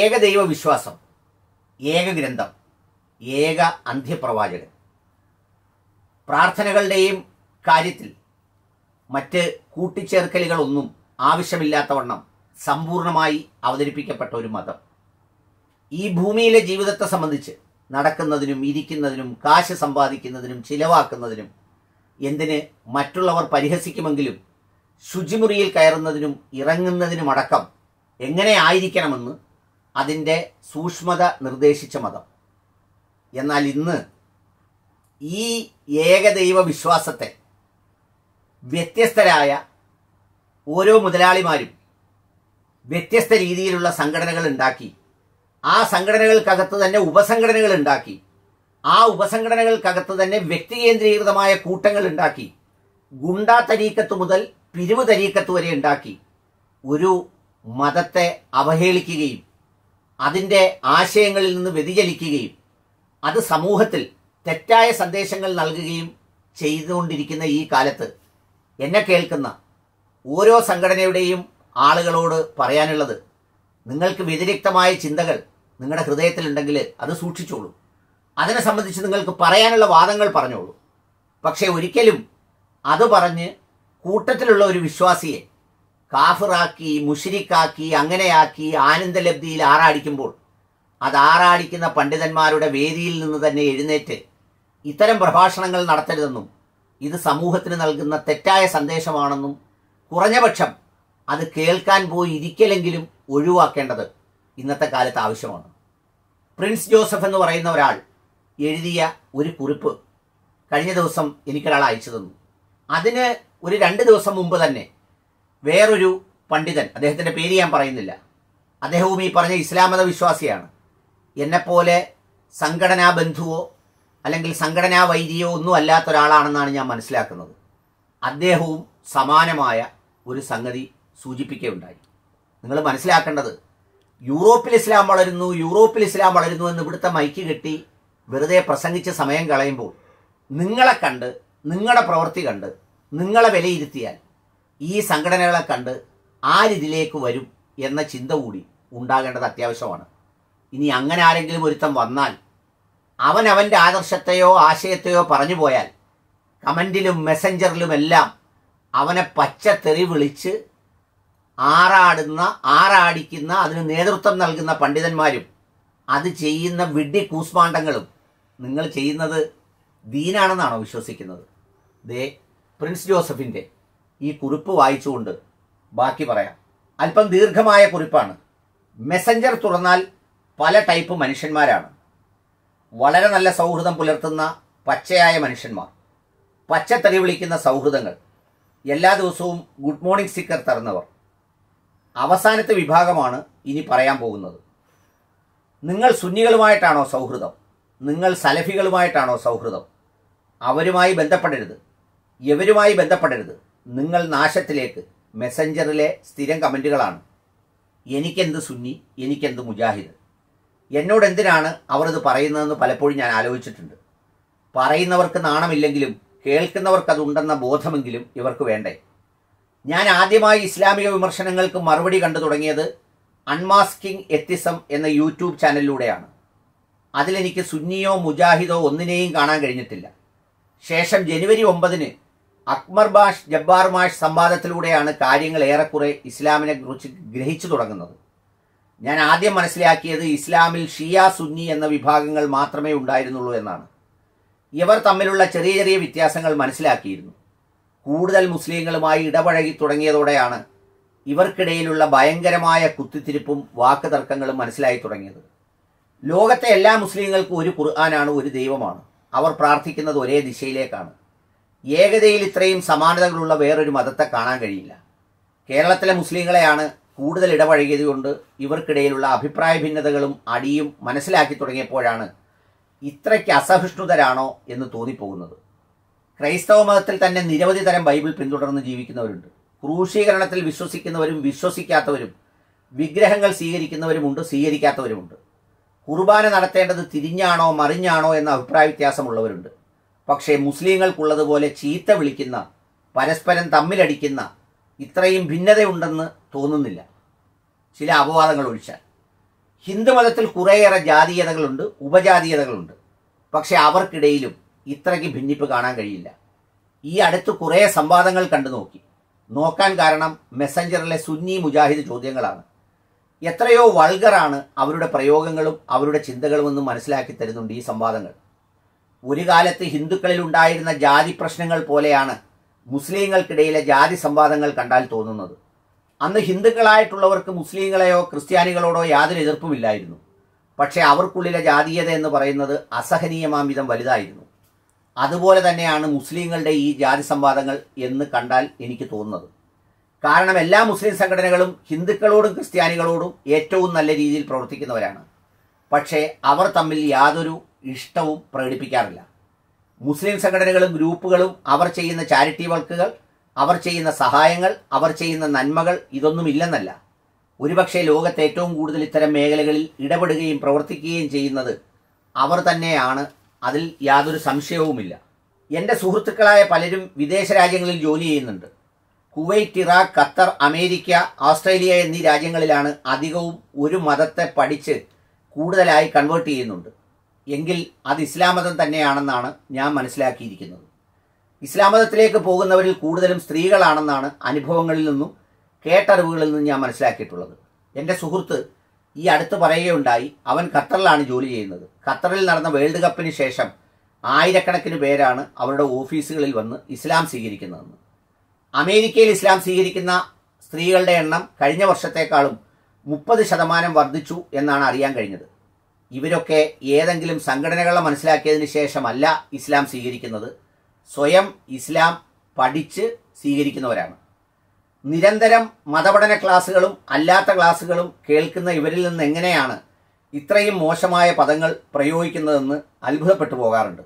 ഏകദൈവ വിശ്വാസം ഏക ഗ്രന്ഥം ഏക അന്ത്യപ്രവാചകൻ പ്രാർത്ഥനകളുടെയും കാര്യത്തിൽ മറ്റ് കൂട്ടിച്ചേർക്കലുകളൊന്നും ആവശ്യമില്ലാത്തവണ്ണം സമ്പൂർണമായി അവതരിപ്പിക്കപ്പെട്ട ഒരു മതം ഈ ഭൂമിയിലെ ജീവിതത്തെ സംബന്ധിച്ച് നടക്കുന്നതിനും ഇരിക്കുന്നതിനും കാശ് സമ്പാദിക്കുന്നതിനും ചിലവാക്കുന്നതിനും എന്തിന് മറ്റുള്ളവർ പരിഹസിക്കുമെങ്കിലും ശുചിമുറിയിൽ കയറുന്നതിനും ഇറങ്ങുന്നതിനുമടക്കം എങ്ങനെ ആയിരിക്കണമെന്ന് അതിൻ്റെ സൂക്ഷ്മത നിർദ്ദേശിച്ച മതം എന്നാൽ ഇന്ന് ഈ ഏകദൈവ വിശ്വാസത്തെ വ്യത്യസ്തരായ ഓരോ മുതലാളിമാരും വ്യത്യസ്ത രീതിയിലുള്ള സംഘടനകൾ ഉണ്ടാക്കി ആ സംഘടനകൾക്കകത്ത് തന്നെ ഉപസംഘടനകൾ ഉണ്ടാക്കി ആ ഉപസംഘടനകൾക്കകത്ത് തന്നെ വ്യക്തികേന്ദ്രീകൃതമായ കൂട്ടങ്ങൾ ഉണ്ടാക്കി ഗുണ്ടാ തരീക്കത്ത് മുതൽ പിരിവ് തരീക്കത്ത് വരെ ഉണ്ടാക്കി ഒരു മതത്തെ അവഹേളിക്കുകയും അതിൻ്റെ ആശയങ്ങളിൽ നിന്ന് വ്യതിചലിക്കുകയും അത് സമൂഹത്തിൽ തെറ്റായ സന്ദേശങ്ങൾ നൽകുകയും ചെയ്തുകൊണ്ടിരിക്കുന്ന ഈ കാലത്ത് എന്നെ കേൾക്കുന്ന ഓരോ സംഘടനയുടെയും ആളുകളോട് പറയാനുള്ളത് നിങ്ങൾക്ക് വ്യതിരിക്തമായ ചിന്തകൾ നിങ്ങളുടെ ഹൃദയത്തിലുണ്ടെങ്കിൽ അത് സൂക്ഷിച്ചോളൂ അതിനെ സംബന്ധിച്ച് നിങ്ങൾക്ക് പറയാനുള്ള വാദങ്ങൾ പറഞ്ഞോളൂ പക്ഷേ ഒരിക്കലും അത് പറഞ്ഞ് കൂട്ടത്തിലുള്ള ഒരു വിശ്വാസിയെ കാഫിറാക്കി മുഷിരിക്കാക്കി അങ്ങനെയാക്കി ആനന്ദലബ്ധിയിൽ ആറാടിക്കുമ്പോൾ അത് ആറാടിക്കുന്ന പണ്ഡിതന്മാരുടെ വേദിയിൽ നിന്ന് തന്നെ എഴുന്നേറ്റ് ഇത്തരം പ്രഭാഷണങ്ങൾ നടത്തരുതെന്നും ഇത് സമൂഹത്തിന് നൽകുന്ന തെറ്റായ സന്ദേശമാണെന്നും കുറഞ്ഞപക്ഷം അത് കേൾക്കാൻ പോയി ഇരിക്കലെങ്കിലും ഒഴിവാക്കേണ്ടത് ഇന്നത്തെ കാലത്ത് ആവശ്യമാണ് പ്രിൻസ് ജോസഫ് എന്ന് പറയുന്ന ഒരാൾ എഴുതിയ ഒരു കുറിപ്പ് കഴിഞ്ഞ ദിവസം എനിക്കൊരാൾ അയച്ചു തന്നു അതിന് ഒരു രണ്ട് ദിവസം മുമ്പ് തന്നെ വേറൊരു പണ്ഡിതൻ അദ്ദേഹത്തിൻ്റെ പേര് ഞാൻ പറയുന്നില്ല അദ്ദേഹവും ഈ പറഞ്ഞ ഇസ്ലാമത വിശ്വാസിയാണ് എന്നെപ്പോലെ സംഘടനാ ബന്ധുവോ അല്ലെങ്കിൽ സംഘടനാ വൈദികയോ ഒന്നും അല്ലാത്ത ഒരാളാണെന്നാണ് ഞാൻ മനസ്സിലാക്കുന്നത് അദ്ദേഹവും സമാനമായ ഒരു സംഗതി സൂചിപ്പിക്കുകയുണ്ടായി നിങ്ങൾ മനസ്സിലാക്കേണ്ടത് യൂറോപ്പിൽ ഇസ്ലാം വളരുന്നു യൂറോപ്പിൽ ഇസ്ലാം വളരുന്നു എന്ന് ഇവിടുത്തെ മൈക്ക് കെട്ടി വെറുതെ പ്രസംഗിച്ച സമയം കളയുമ്പോൾ നിങ്ങളെ കണ്ട് നിങ്ങളുടെ പ്രവൃത്തി കണ്ട് നിങ്ങളെ വിലയിരുത്തിയാൽ ഈ സംഘടനകളെ കണ്ട് ആരിതിലേക്ക് വരും എന്ന ചിന്ത കൂടി ഉണ്ടാകേണ്ടത് അത്യാവശ്യമാണ് ഇനി അങ്ങനെ ആരെങ്കിലും ഒരുത്തം വന്നാൽ അവൻ അവൻ്റെ ആദർശത്തെയോ ആശയത്തെയോ പറഞ്ഞു പോയാൽ കമൻറ്റിലും മെസ്സഞ്ചറിലുമെല്ലാം അവനെ പച്ച തെറി വിളിച്ച് ആറാടുന്ന ആറാടിക്കുന്ന അതിന് നേതൃത്വം നൽകുന്ന പണ്ഡിതന്മാരും അത് ചെയ്യുന്ന വിഡ്ഢി കൂസ്മാണ്ടങ്ങളും നിങ്ങൾ ചെയ്യുന്നത് ദീനാണെന്നാണോ വിശ്വസിക്കുന്നത് ദേ പ്രിൻസ് ജോസഫിൻ്റെ ഈ കുറിപ്പ് വായിച്ചുകൊണ്ട് ബാക്കി പറയാം അല്പം ദീർഘമായ കുറിപ്പാണ് മെസ്സഞ്ചർ തുറന്നാൽ പല ടൈപ്പ് മനുഷ്യന്മാരാണ് വളരെ നല്ല സൗഹൃദം പുലർത്തുന്ന പച്ചയായ മനുഷ്യന്മാർ പച്ചത്തടി വിളിക്കുന്ന സൗഹൃദങ്ങൾ എല്ലാ ദിവസവും ഗുഡ് മോർണിംഗ് സ്റ്റിക്കർ തരുന്നവർ അവസാനത്തെ വിഭാഗമാണ് ഇനി പറയാൻ പോകുന്നത് നിങ്ങൾ സുന്നികളുമായിട്ടാണോ സൗഹൃദം നിങ്ങൾ സലഫികളുമായിട്ടാണോ സൗഹൃദം അവരുമായി ബന്ധപ്പെടരുത് എവരുമായി ബന്ധപ്പെടരുത് നിങ്ങൾ നാശത്തിലേക്ക് മെസ്സഞ്ചറിലെ സ്ഥിരം കമൻറ്റുകളാണ് എനിക്കെന്ത് സുന്നി എനിക്കെന്ത് മുജാഹിദ് എന്നോട് എന്തിനാണ് അവർ ഇത് പറയുന്നതെന്ന് പലപ്പോഴും ഞാൻ ആലോചിച്ചിട്ടുണ്ട് പറയുന്നവർക്ക് നാണമില്ലെങ്കിലും കേൾക്കുന്നവർക്കതുണ്ടെന്ന ബോധമെങ്കിലും ഇവർക്ക് വേണ്ടേ ഞാൻ ആദ്യമായി ഇസ്ലാമിക വിമർശനങ്ങൾക്ക് മറുപടി കണ്ടു തുടങ്ങിയത് അൺമാസ്കിംഗ് എത്തിസം എന്ന യൂട്യൂബ് ചാനലിലൂടെയാണ് അതിലെനിക്ക് സുന്നിയോ മുജാഹിദോ ഒന്നിനെയും കാണാൻ കഴിഞ്ഞിട്ടില്ല ശേഷം ജനുവരി ഒമ്പതിന് അക്മർ ബാഷ് ജബ്ബാർ മാഷ് സംവാദത്തിലൂടെയാണ് കാര്യങ്ങൾ ഏറെക്കുറെ ഇസ്ലാമിനെ കുറിച്ച് ഗ്രഹിച്ചു തുടങ്ങുന്നത് ഞാൻ ആദ്യം മനസ്സിലാക്കിയത് ഇസ്ലാമിൽ ഷിയ സുന്നി എന്ന വിഭാഗങ്ങൾ മാത്രമേ ഉണ്ടായിരുന്നുള്ളൂ എന്നാണ് ഇവർ തമ്മിലുള്ള ചെറിയ ചെറിയ വ്യത്യാസങ്ങൾ മനസ്സിലാക്കിയിരുന്നു കൂടുതൽ മുസ്ലിങ്ങളുമായി ഇടപഴകി തുടങ്ങിയതോടെയാണ് ഇവർക്കിടയിലുള്ള ഭയങ്കരമായ കുത്തിത്തിരിപ്പും വാക്ക് തർക്കങ്ങളും മനസ്സിലായി തുടങ്ങിയത് ലോകത്തെ എല്ലാ മുസ്ലിങ്ങൾക്കും ഒരു ഖുർആനാണ് ഒരു ദൈവമാണ് അവർ പ്രാർത്ഥിക്കുന്നത് ഒരേ ദിശയിലേക്കാണ് ഏകതയിൽ ഇത്രയും സമാനതകളുള്ള വേറൊരു മതത്തെ കാണാൻ കഴിയില്ല കേരളത്തിലെ മുസ്ലിങ്ങളെയാണ് കൂടുതൽ കൊണ്ട് ഇവർക്കിടയിലുള്ള അഭിപ്രായ ഭിന്നതകളും അടിയും മനസ്സിലാക്കി തുടങ്ങിയപ്പോഴാണ് ഇത്രയ്ക്ക് അസഹിഷ്ണുതരാണോ എന്ന് തോന്നിപ്പോകുന്നത് ക്രൈസ്തവ മതത്തിൽ തന്നെ നിരവധി തരം ബൈബിൾ പിന്തുടർന്ന് ജീവിക്കുന്നവരുണ്ട് ക്രൂശീകരണത്തിൽ വിശ്വസിക്കുന്നവരും വിശ്വസിക്കാത്തവരും വിഗ്രഹങ്ങൾ സ്വീകരിക്കുന്നവരുമുണ്ട് സ്വീകരിക്കാത്തവരുമുണ്ട് കുർബാന നടത്തേണ്ടത് തിരിഞ്ഞാണോ മറിഞ്ഞാണോ എന്ന അഭിപ്രായ വ്യത്യാസമുള്ളവരുണ്ട് പക്ഷേ മുസ്ലിങ്ങൾക്കുള്ളതുപോലെ ചീത്ത വിളിക്കുന്ന പരസ്പരം തമ്മിലടിക്കുന്ന ഇത്രയും ഭിന്നതയുണ്ടെന്ന് തോന്നുന്നില്ല ചില അപവാദങ്ങൾ ഒഴിച്ചാൽ ഹിന്ദുമതത്തിൽ കുറേയേറെ ജാതീയതകളുണ്ട് ഉപജാതീയതകളുണ്ട് പക്ഷേ അവർക്കിടയിലും ഇത്രയ്ക്ക് ഭിന്നിപ്പ് കാണാൻ കഴിയില്ല ഈ അടുത്ത് കുറേ സംവാദങ്ങൾ കണ്ടു നോക്കി നോക്കാൻ കാരണം മെസ്സഞ്ചറിലെ സുന്നി മുജാഹിദ് ചോദ്യങ്ങളാണ് എത്രയോ വൾഗറാണ് അവരുടെ പ്രയോഗങ്ങളും അവരുടെ ചിന്തകളും ചിന്തകളുമെന്ന് മനസ്സിലാക്കി തരുന്നുണ്ട് ഈ സംവാദങ്ങൾ ഒരു കാലത്ത് ഹിന്ദുക്കളിൽ ഉണ്ടായിരുന്ന ജാതി പ്രശ്നങ്ങൾ പോലെയാണ് മുസ്ലിങ്ങൾക്കിടയിലെ ജാതി സംവാദങ്ങൾ കണ്ടാൽ തോന്നുന്നത് അന്ന് ഹിന്ദുക്കളായിട്ടുള്ളവർക്ക് മുസ്ലിങ്ങളെയോ ക്രിസ്ത്യാനികളോടോ യാതൊരു എതിർപ്പുമില്ലായിരുന്നു പക്ഷേ അവർക്കുള്ളിലെ ജാതീയത എന്ന് പറയുന്നത് അസഹനീയമാം വിധം വലുതായിരുന്നു അതുപോലെ തന്നെയാണ് മുസ്ലിങ്ങളുടെ ഈ ജാതി സംവാദങ്ങൾ എന്ന് കണ്ടാൽ എനിക്ക് തോന്നുന്നത് കാരണം എല്ലാ മുസ്ലിം സംഘടനകളും ഹിന്ദുക്കളോടും ക്രിസ്ത്യാനികളോടും ഏറ്റവും നല്ല രീതിയിൽ പ്രവർത്തിക്കുന്നവരാണ് പക്ഷേ അവർ തമ്മിൽ യാതൊരു ഇഷ്ടവും പ്രകടിപ്പിക്കാറില്ല മുസ്ലിം സംഘടനകളും ഗ്രൂപ്പുകളും അവർ ചെയ്യുന്ന ചാരിറ്റി വർക്കുകൾ അവർ ചെയ്യുന്ന സഹായങ്ങൾ അവർ ചെയ്യുന്ന നന്മകൾ ഇതൊന്നും ഇല്ലെന്നല്ല ഒരുപക്ഷെ ലോകത്ത് ഏറ്റവും കൂടുതൽ ഇത്തരം മേഖലകളിൽ ഇടപെടുകയും പ്രവർത്തിക്കുകയും ചെയ്യുന്നത് അവർ തന്നെയാണ് അതിൽ യാതൊരു സംശയവുമില്ല എൻ്റെ സുഹൃത്തുക്കളായ പലരും വിദേശ രാജ്യങ്ങളിൽ ജോലി ചെയ്യുന്നുണ്ട് Kuwait Iraq Qatar America Australia എന്നീ രാജ്യങ്ങളിലാണ് അധികവും ഒരു മതത്തെ പഠിച്ച് കൂടുതലായി കൺവേർട്ട് ചെയ്യുന്നുണ്ട് എങ്കിൽ അത് ഇസ്ലാമതം തന്നെയാണെന്നാണ് ഞാൻ മനസ്സിലാക്കിയിരിക്കുന്നത് ഇസ്ലാമതത്തിലേക്ക് പോകുന്നവരിൽ കൂടുതലും സ്ത്രീകളാണെന്നാണ് അനുഭവങ്ങളിൽ നിന്നും കേട്ടറിവുകളിൽ നിന്നും ഞാൻ മനസ്സിലാക്കിയിട്ടുള്ളത് എൻ്റെ സുഹൃത്ത് ഈ അടുത്ത് പറയുകയുണ്ടായി അവൻ ഖത്തറിലാണ് ജോലി ചെയ്യുന്നത് ഖത്തറിൽ നടന്ന വേൾഡ് കപ്പിന് ശേഷം ആയിരക്കണക്കിന് പേരാണ് അവരുടെ ഓഫീസുകളിൽ വന്ന് ഇസ്ലാം സ്വീകരിക്കുന്നതെന്ന് അമേരിക്കയിൽ ഇസ്ലാം സ്വീകരിക്കുന്ന സ്ത്രീകളുടെ എണ്ണം കഴിഞ്ഞ വർഷത്തേക്കാളും മുപ്പത് ശതമാനം വർദ്ധിച്ചു എന്നാണ് അറിയാൻ കഴിഞ്ഞത് ഇവരൊക്കെ ഏതെങ്കിലും സംഘടനകളെ മനസ്സിലാക്കിയതിന് ശേഷമല്ല ഇസ്ലാം സ്വീകരിക്കുന്നത് സ്വയം ഇസ്ലാം പഠിച്ച് സ്വീകരിക്കുന്നവരാണ് നിരന്തരം മതപഠന ക്ലാസ്സുകളും അല്ലാത്ത ക്ലാസ്സുകളും കേൾക്കുന്ന ഇവരിൽ നിന്ന് എങ്ങനെയാണ് ഇത്രയും മോശമായ പദങ്ങൾ പ്രയോഗിക്കുന്നതെന്ന് അത്ഭുതപ്പെട്ടു പോകാറുണ്ട്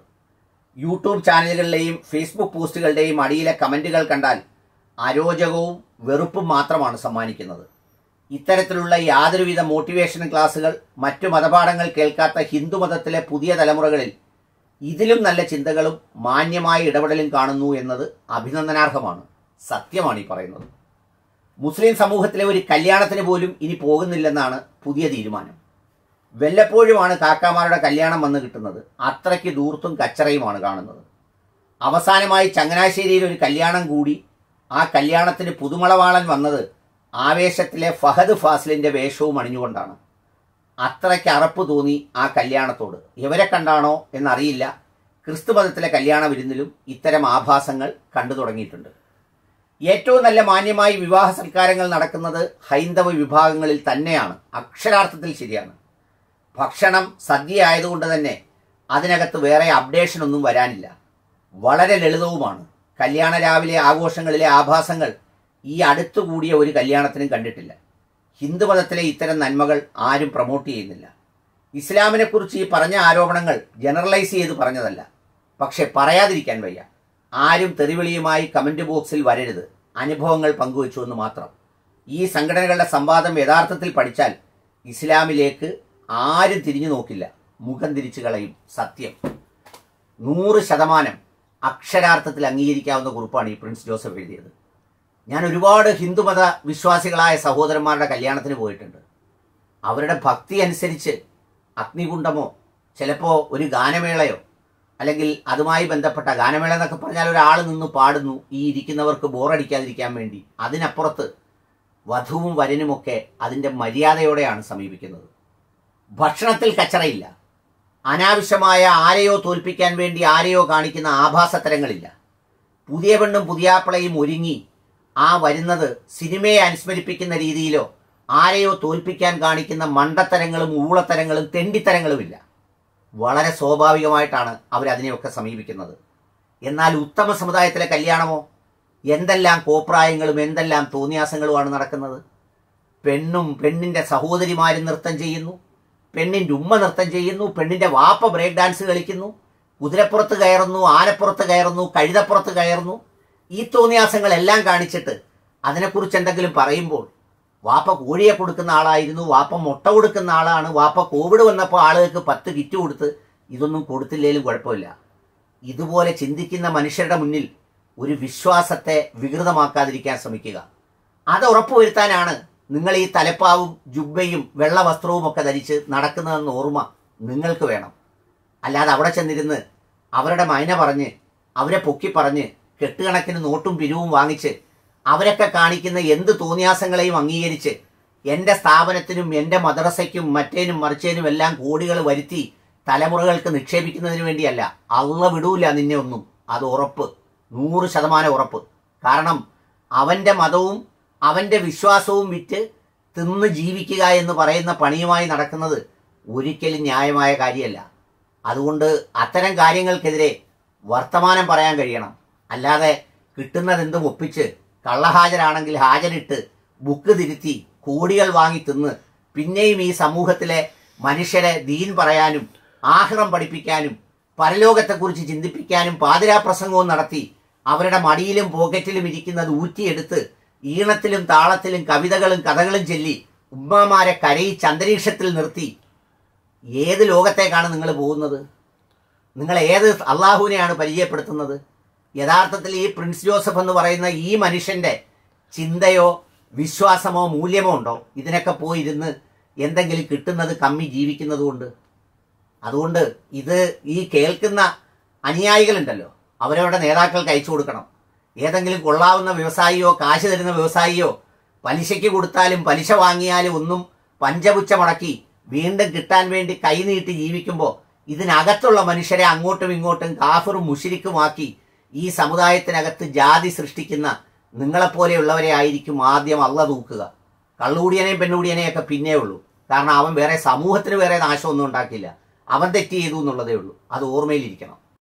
യൂട്യൂബ് ചാനലുകളിലെയും ഫേസ്ബുക്ക് പോസ്റ്റുകളുടെയും അടിയിലെ കമൻറ്റുകൾ കണ്ടാൽ അരോചകവും വെറുപ്പും മാത്രമാണ് സമ്മാനിക്കുന്നത് ഇത്തരത്തിലുള്ള യാതൊരുവിധ മോട്ടിവേഷൻ ക്ലാസുകൾ മറ്റു മതപാഠങ്ങൾ കേൾക്കാത്ത ഹിന്ദു മതത്തിലെ പുതിയ തലമുറകളിൽ ഇതിലും നല്ല ചിന്തകളും മാന്യമായ ഇടപെടലും കാണുന്നു എന്നത് അഭിനന്ദനാർഹമാണ് സത്യമാണ് ഈ പറയുന്നത് മുസ്ലിം സമൂഹത്തിലെ ഒരു കല്യാണത്തിന് പോലും ഇനി പോകുന്നില്ലെന്നാണ് പുതിയ തീരുമാനം വല്ലപ്പോഴുമാണ് കാക്കാമാരുടെ കല്യാണം വന്ന് കിട്ടുന്നത് അത്രയ്ക്ക് ദൂർത്തും കച്ചറയുമാണ് കാണുന്നത് അവസാനമായി ചങ്ങനാശ്ശേരിയിൽ ഒരു കല്യാണം കൂടി ആ കല്യാണത്തിന് പുതുമളവാളൻ വന്നത് ആവേശത്തിലെ ഫഹദ് ഫാസിലിൻ്റെ വേഷവും അണിഞ്ഞുകൊണ്ടാണ് അത്രയ്ക്ക് അറപ്പ് തോന്നി ആ കല്യാണത്തോട് എവരെ കണ്ടാണോ എന്നറിയില്ല ക്രിസ്തുമതത്തിലെ കല്യാണ വിരുന്നിലും ഇത്തരം ആഭാസങ്ങൾ കണ്ടു തുടങ്ങിയിട്ടുണ്ട് ഏറ്റവും നല്ല മാന്യമായി വിവാഹ സൽക്കാരങ്ങൾ നടക്കുന്നത് ഹൈന്ദവ വിഭാഗങ്ങളിൽ തന്നെയാണ് അക്ഷരാർത്ഥത്തിൽ ശരിയാണ് ഭക്ഷണം സദ്യ ആയതുകൊണ്ട് തന്നെ അതിനകത്ത് വേറെ അപ്ഡേഷൻ ഒന്നും വരാനില്ല വളരെ ലളിതവുമാണ് കല്യാണ രാവിലെ ആഘോഷങ്ങളിലെ ആഭാസങ്ങൾ ഈ അടുത്തു കൂടിയ ഒരു കല്യാണത്തിനും കണ്ടിട്ടില്ല ഹിന്ദുമതത്തിലെ ഇത്തരം നന്മകൾ ആരും പ്രൊമോട്ട് ചെയ്യുന്നില്ല ഇസ്ലാമിനെക്കുറിച്ച് ഈ പറഞ്ഞ ആരോപണങ്ങൾ ജനറലൈസ് ചെയ്ത് പറഞ്ഞതല്ല പക്ഷെ പറയാതിരിക്കാൻ വയ്യ ആരും തെറിവിളിയുമായി കമൻറ്റ് ബോക്സിൽ വരരുത് അനുഭവങ്ങൾ പങ്കുവച്ചു എന്ന് മാത്രം ഈ സംഘടനകളുടെ സംവാദം യഥാർത്ഥത്തിൽ പഠിച്ചാൽ ഇസ്ലാമിലേക്ക് ആരും തിരിഞ്ഞു നോക്കില്ല മുഖം തിരിച്ചു കളയും സത്യം നൂറ് ശതമാനം അക്ഷരാർത്ഥത്തിൽ അംഗീകരിക്കാവുന്ന കുറിപ്പാണ് ഈ പ്രിൻസ് ജോസഫ് എഴുതിയത് ഞാൻ ഒരുപാട് ഹിന്ദുമത വിശ്വാസികളായ സഹോദരന്മാരുടെ കല്യാണത്തിന് പോയിട്ടുണ്ട് അവരുടെ ഭക്തി അനുസരിച്ച് അഗ്നികുണ്ഡമോ ചിലപ്പോൾ ഒരു ഗാനമേളയോ അല്ലെങ്കിൽ അതുമായി ബന്ധപ്പെട്ട ഗാനമേള എന്നൊക്കെ പറഞ്ഞാൽ ഒരാൾ നിന്ന് പാടുന്നു ഈ ഇരിക്കുന്നവർക്ക് ബോറടിക്കാതിരിക്കാൻ വേണ്ടി അതിനപ്പുറത്ത് വധുവും വരനുമൊക്കെ അതിൻ്റെ മര്യാദയോടെയാണ് സമീപിക്കുന്നത് ഭക്ഷണത്തിൽ കച്ചറയില്ല അനാവശ്യമായ ആരെയോ തോൽപ്പിക്കാൻ വേണ്ടി ആരെയോ കാണിക്കുന്ന ആഭാസത്തരങ്ങളില്ല പുതിയ പെണ്ണും പുതിയാപ്പിളയും ഒരുങ്ങി ആ വരുന്നത് സിനിമയെ അനുസ്മരിപ്പിക്കുന്ന രീതിയിലോ ആരെയോ തോൽപ്പിക്കാൻ കാണിക്കുന്ന മണ്ടത്തരങ്ങളും ഊളത്തരങ്ങളും തെണ്ടിത്തരങ്ങളുമില്ല വളരെ സ്വാഭാവികമായിട്ടാണ് അവരതിനെയൊക്കെ സമീപിക്കുന്നത് എന്നാൽ ഉത്തമ സമുദായത്തിലെ കല്യാണമോ എന്തെല്ലാം കോപ്രായങ്ങളും എന്തെല്ലാം തോന്നിയാസങ്ങളുമാണ് നടക്കുന്നത് പെണ്ണും പെണ്ണിൻ്റെ സഹോദരിമാരും നൃത്തം ചെയ്യുന്നു പെണ്ണിൻ്റെ ഉമ്മ നൃത്തം ചെയ്യുന്നു പെണ്ണിൻ്റെ വാപ്പ ബ്രേക്ക് ഡാൻസ് കളിക്കുന്നു കുതിരപ്പുറത്ത് കയറുന്നു ആനപ്പുറത്ത് കയറുന്നു കഴുതപ്പുറത്ത് കയറുന്നു ഈ തോന്നിയാസങ്ങളെല്ലാം കാണിച്ചിട്ട് അതിനെക്കുറിച്ച് എന്തെങ്കിലും പറയുമ്പോൾ വാപ്പ കോഴിയെ കൊടുക്കുന്ന ആളായിരുന്നു വാപ്പ മുട്ട കൊടുക്കുന്ന ആളാണ് വാപ്പ കോവിഡ് വന്നപ്പോൾ ആളുകൾക്ക് പത്ത് കിറ്റ് കൊടുത്ത് ഇതൊന്നും കൊടുത്തില്ലേലും കുഴപ്പമില്ല ഇതുപോലെ ചിന്തിക്കുന്ന മനുഷ്യരുടെ മുന്നിൽ ഒരു വിശ്വാസത്തെ വികൃതമാക്കാതിരിക്കാൻ ശ്രമിക്കുക അത് ഉറപ്പുവരുത്താനാണ് നിങ്ങൾ ഈ തലപ്പാവും ജുബയും വെള്ള വസ്ത്രവും ഒക്കെ ധരിച്ച് നടക്കുന്നതെന്ന് ഓർമ്മ നിങ്ങൾക്ക് വേണം അല്ലാതെ അവിടെ ചെന്നിരുന്ന് അവരുടെ മൈന പറഞ്ഞ് അവരെ പൊക്കി പറഞ്ഞ് കെട്ടുകണക്കിന് നോട്ടും പിരിവും വാങ്ങിച്ച് അവരൊക്കെ കാണിക്കുന്ന എന്ത് തോന്നിയാസങ്ങളെയും അംഗീകരിച്ച് എൻ്റെ സ്ഥാപനത്തിനും എൻ്റെ മദ്രസയ്ക്കും മറ്റേനും മറിച്ചേനും എല്ലാം കോടികൾ വരുത്തി തലമുറകൾക്ക് നിക്ഷേപിക്കുന്നതിന് വേണ്ടിയല്ല അള്ള വിടൂല നിന്നെ ഒന്നും അത് ഉറപ്പ് നൂറ് ശതമാനം ഉറപ്പ് കാരണം അവൻ്റെ മതവും അവൻ്റെ വിശ്വാസവും വിറ്റ് തിന്ന് ജീവിക്കുക എന്ന് പറയുന്ന പണിയുമായി നടക്കുന്നത് ഒരിക്കലും ന്യായമായ കാര്യമല്ല അതുകൊണ്ട് അത്തരം കാര്യങ്ങൾക്കെതിരെ വർത്തമാനം പറയാൻ കഴിയണം അല്ലാതെ കിട്ടുന്നതെന്തും ഒപ്പിച്ച് കള്ളഹാജരാണെങ്കിൽ ഹാജരിട്ട് ബുക്ക് തിരുത്തി കോടികൾ വാങ്ങി തിന്ന് പിന്നെയും ഈ സമൂഹത്തിലെ മനുഷ്യരെ ദീൻ പറയാനും ആഹ്റം പഠിപ്പിക്കാനും പരലോകത്തെക്കുറിച്ച് ചിന്തിപ്പിക്കാനും പാതിരാപ്രസംഗവും നടത്തി അവരുടെ മടിയിലും പോക്കറ്റിലും ഇരിക്കുന്നത് ഊറ്റിയെടുത്ത് ഈണത്തിലും താളത്തിലും കവിതകളും കഥകളും ചൊല്ലി ഉമ്മമാരെ കരയിച്ച് അന്തരീക്ഷത്തിൽ നിർത്തി ഏത് ലോകത്തേക്കാണ് നിങ്ങൾ പോകുന്നത് നിങ്ങൾ ഏത് അള്ളാഹുവിനെയാണ് പരിചയപ്പെടുത്തുന്നത് യഥാർത്ഥത്തിൽ ഈ പ്രിൻസ് ജോസഫ് എന്ന് പറയുന്ന ഈ മനുഷ്യന്റെ ചിന്തയോ വിശ്വാസമോ മൂല്യമോ ഉണ്ടോ ഇതിനൊക്കെ പോയിരുന്ന് എന്തെങ്കിലും കിട്ടുന്നത് കമ്മി ജീവിക്കുന്നതുകൊണ്ട് അതുകൊണ്ട് ഇത് ഈ കേൾക്കുന്ന അനുയായികളുണ്ടല്ലോ അവരവരുടെ നേതാക്കൾക്ക് അയച്ചു കൊടുക്കണം ഏതെങ്കിലും കൊള്ളാവുന്ന വ്യവസായിയോ കാശ് തരുന്ന വ്യവസായിയോ പലിശയ്ക്ക് കൊടുത്താലും പലിശ വാങ്ങിയാലും ഒന്നും പഞ്ചപുച്ച വീണ്ടും കിട്ടാൻ വേണ്ടി കൈനീട്ടി ജീവിക്കുമ്പോൾ ഇതിനകത്തുള്ള മനുഷ്യരെ അങ്ങോട്ടും ഇങ്ങോട്ടും കാഫറും മുഷിരിക്കുമാക്കി ഈ സമുദായത്തിനകത്ത് ജാതി സൃഷ്ടിക്കുന്ന നിങ്ങളെപ്പോലെയുള്ളവരെ ആയിരിക്കും ആദ്യം അള്ള തൂക്കുക കള്ളുകൂടിയനെയും പെണ്ണുകൂടിയനെയും ഒക്കെ പിന്നേ ഉള്ളൂ കാരണം അവൻ വേറെ സമൂഹത്തിന് വേറെ നാശമൊന്നും ഉണ്ടാക്കില്ല അവൻ തെറ്റ് ചെയ്തു എന്നുള്ളതേ ഉള്ളൂ അത് ഓർമ്മയിലിരിക്കണം